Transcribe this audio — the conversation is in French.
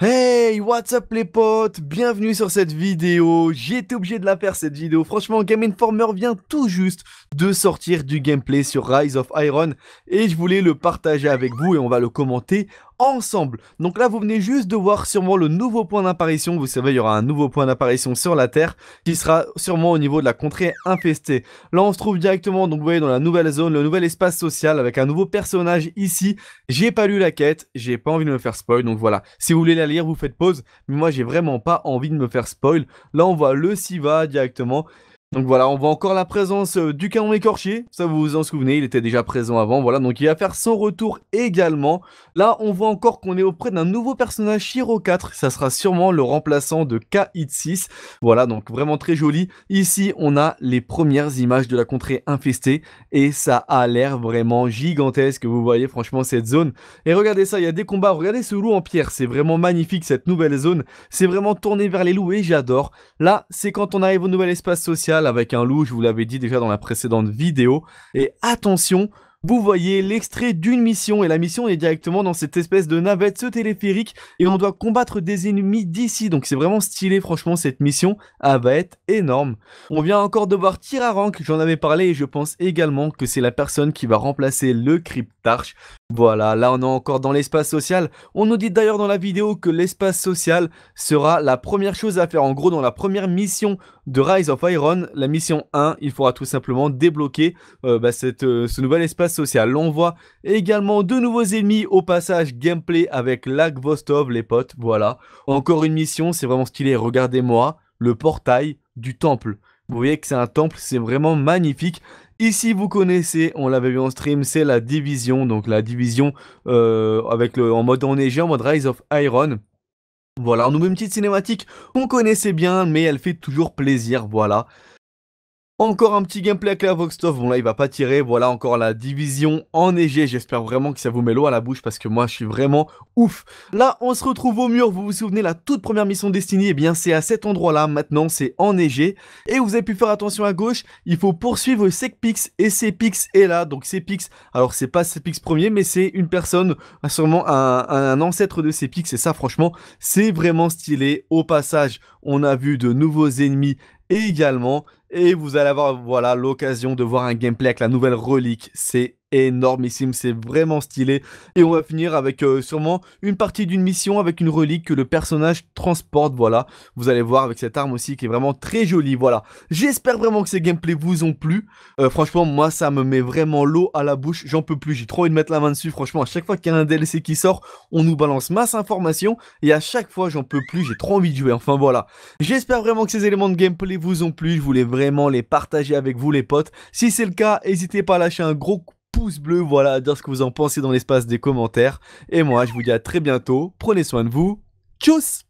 Hey, what's up les potes Bienvenue sur cette vidéo. J'ai été obligé de la faire cette vidéo. Franchement, Game Informer vient tout juste de sortir du gameplay sur Rise of Iron et je voulais le partager avec vous et on va le commenter ensemble. Donc là, vous venez juste de voir sûrement le nouveau point d'apparition. Vous savez, il y aura un nouveau point d'apparition sur la Terre qui sera sûrement au niveau de la contrée infestée. Là, on se trouve directement, donc vous voyez, dans la nouvelle zone, le nouvel espace social avec un nouveau personnage ici. J'ai pas lu la quête, j'ai pas envie de me faire spoil, donc voilà. Si vous voulez la lire, vous faites pause, mais moi, j'ai vraiment pas envie de me faire spoil. Là, on voit le Siva directement donc voilà, on voit encore la présence euh, du canon écorché, ça vous vous en souvenez, il était déjà présent avant, voilà, donc il va faire son retour également. Là, on voit encore qu'on est auprès d'un nouveau personnage Shiro 4, ça sera sûrement le remplaçant de k 6, voilà, donc vraiment très joli. Ici, on a les premières images de la contrée infestée, et ça a l'air vraiment gigantesque, vous voyez franchement cette zone. Et regardez ça, il y a des combats, regardez ce loup en pierre, c'est vraiment magnifique cette nouvelle zone, c'est vraiment tourné vers les loups et j'adore. Là, c'est quand on arrive au nouvel espace social, avec un loup, je vous l'avais dit déjà dans la précédente vidéo. Et attention, vous voyez l'extrait d'une mission et la mission est directement dans cette espèce de navette, ce téléphérique, et on doit combattre des ennemis d'ici. Donc c'est vraiment stylé, franchement, cette mission elle ah, va être énorme. On vient encore de voir Tirarank, j'en avais parlé et je pense également que c'est la personne qui va remplacer le Cryptarch. Voilà, là on est encore dans l'espace social. On nous dit d'ailleurs dans la vidéo que l'espace social sera la première chose à faire. En gros, dans la première mission de Rise of Iron, la mission 1, il faudra tout simplement débloquer euh, bah, euh, ce nouvel espace on voit également de nouveaux ennemis au passage gameplay avec Lag Vostov, les potes. Voilà. Encore une mission, c'est vraiment ce qu'il est Regardez-moi le portail du temple. Vous voyez que c'est un temple, c'est vraiment magnifique. Ici, vous connaissez, on l'avait vu en stream, c'est la division. Donc la division euh, avec le, en mode enneigé, en mode Rise of Iron. Voilà, nous une petite cinématique on connaissait bien, mais elle fait toujours plaisir. Voilà. Encore un petit gameplay avec la Voxtoff. Bon, là, il va pas tirer. Voilà, encore la division enneigée. J'espère vraiment que ça vous met l'eau à la bouche parce que moi, je suis vraiment ouf. Là, on se retrouve au mur. Vous vous souvenez, la toute première mission Destiny, eh bien, c'est à cet endroit-là. Maintenant, c'est enneigé. Et vous avez pu faire attention à gauche. Il faut poursuivre Secpix et Secpix est là. Donc, Secpix, alors, c'est pas Secpix premier, mais c'est une personne, sûrement un, ancêtre de Secpix Et ça, franchement, c'est vraiment stylé. Au passage, on a vu de nouveaux ennemis également. Et vous allez avoir voilà l'occasion de voir un gameplay avec la nouvelle relique. C'est énormissime, c'est vraiment stylé. Et on va finir avec euh, sûrement une partie d'une mission avec une relique que le personnage transporte, voilà. Vous allez voir avec cette arme aussi qui est vraiment très jolie, voilà. J'espère vraiment que ces gameplays vous ont plu. Euh, franchement, moi ça me met vraiment l'eau à la bouche, j'en peux plus, j'ai trop envie de mettre la main dessus. Franchement, à chaque fois qu'il y a un DLC qui sort, on nous balance masse d'informations et à chaque fois j'en peux plus, j'ai trop envie de jouer, enfin voilà. J'espère vraiment que ces éléments de gameplay vous ont plu, je voulais vraiment les partager avec vous les potes. Si c'est le cas, n'hésitez pas à lâcher un gros coup pouce bleu, voilà, à dire ce que vous en pensez dans l'espace des commentaires. Et moi, je vous dis à très bientôt. Prenez soin de vous. Tchuss